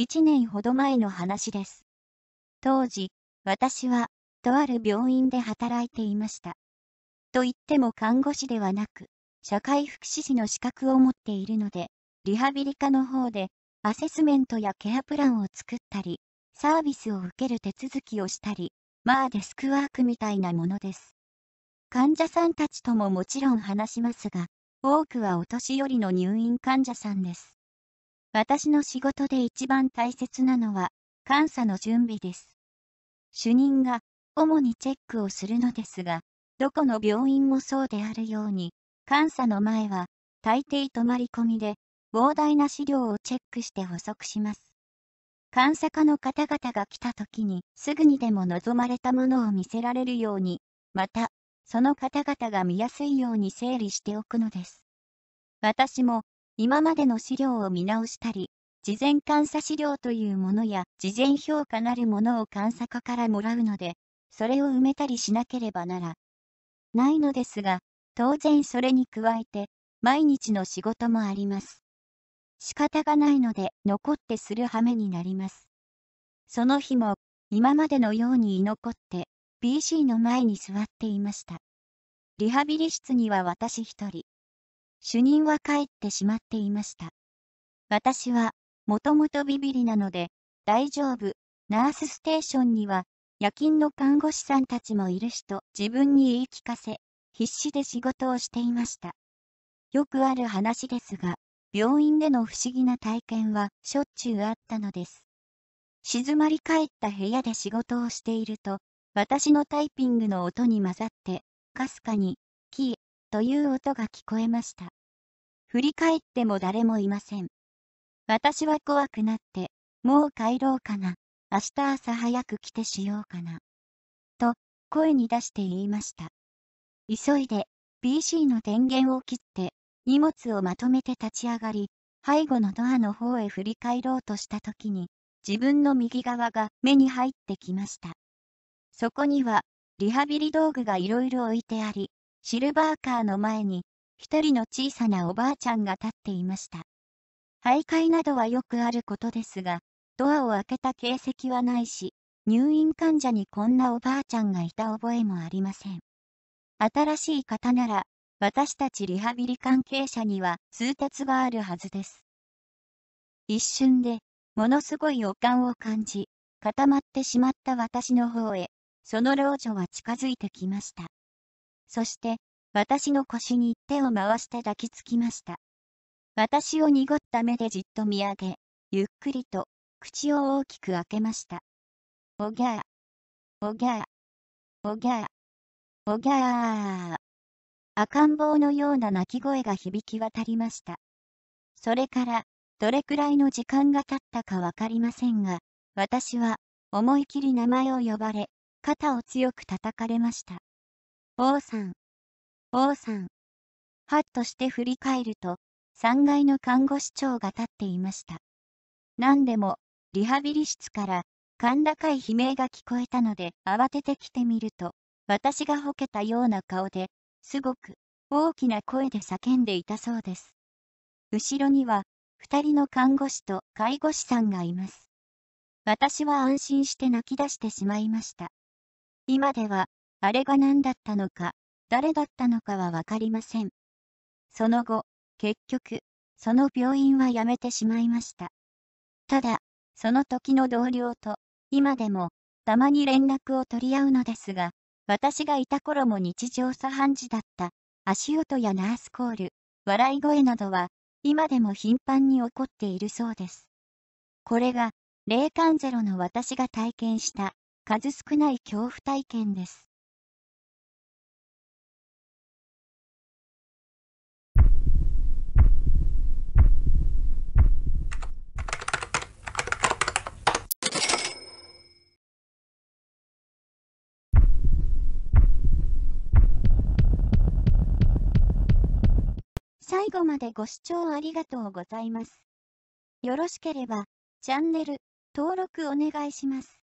1年ほど前の話です。当時、私は、とある病院で働いていました。と言っても看護師ではなく、社会福祉士の資格を持っているので、リハビリ科の方で、アセスメントやケアプランを作ったり、サービスを受ける手続きをしたり、まあデスクワークみたいなものです。患者さんたちとももちろん話しますが、多くはお年寄りの入院患者さんです。私の仕事で一番大切なのは、監査の準備です。主任が主にチェックをするのですが、どこの病院もそうであるように、監査の前は、大抵泊まり込みで、膨大な資料をチェックして補足します。監査課の方々が来た時に、すぐにでも望まれたものを見せられるように、また、その方々が見やすいように整理しておくのです。私も、今までの資料を見直したり、事前監査資料というものや事前評価なるものを監査課からもらうので、それを埋めたりしなければならないのですが、当然それに加えて、毎日の仕事もあります。仕方がないので残ってする羽目になります。その日も今までのように居残って BC の前に座っていました。リハビリ室には私一人。主任は帰ってしまっていました。私は、もともとビビリなので、大丈夫、ナースステーションには、夜勤の看護師さんたちもいるしと自分に言い聞かせ、必死で仕事をしていました。よくある話ですが、病院での不思議な体験はしょっちゅうあったのです。静まり返った部屋で仕事をしていると、私のタイピングの音に混ざって、かすかに、という音が聞こえました。振り返っても誰もいません。私は怖くなって、もう帰ろうかな。明日朝早く来てしようかな。と、声に出して言いました。急いで、PC の電源を切って、荷物をまとめて立ち上がり、背後のドアの方へ振り返ろうとした時に、自分の右側が目に入ってきました。そこには、リハビリ道具がいろいろ置いてあり、シルバーカーの前に、一人の小さなおばあちゃんが立っていました。徘徊などはよくあることですが、ドアを開けた形跡はないし、入院患者にこんなおばあちゃんがいた覚えもありません。新しい方なら、私たちリハビリ関係者には通達があるはずです。一瞬で、ものすごい予感を感じ、固まってしまった私の方へ、その老女は近づいてきました。そして、私の腰に手を回して抱きつきました。私を濁った目でじっと見上げ、ゆっくりと、口を大きく開けました。おぎゃー。おぎゃー。おぎゃー。おぎゃー。赤ん坊のような鳴き声が響き渡りました。それから、どれくらいの時間が経ったかわかりませんが、私は、思い切り名前を呼ばれ、肩を強く叩かれました。王さん、王さん。はっとして振り返ると、3階の看護師長が立っていました。何でも、リハビリ室から、甲高い悲鳴が聞こえたので、慌てて来てみると、私がほけたような顔で、すごく、大きな声で叫んでいたそうです。後ろには、2人の看護師と介護士さんがいます。私は安心して泣き出してしまいました。今では、あれが何だったのか、誰だったのかはわかりません。その後、結局、その病院は辞めてしまいました。ただ、その時の同僚と、今でも、たまに連絡を取り合うのですが、私がいた頃も日常茶飯事だった、足音やナースコール、笑い声などは、今でも頻繁に起こっているそうです。これが、霊感ゼロの私が体験した、数少ない恐怖体験です。最後までご視聴ありがとうございます。よろしければ、チャンネル、登録お願いします。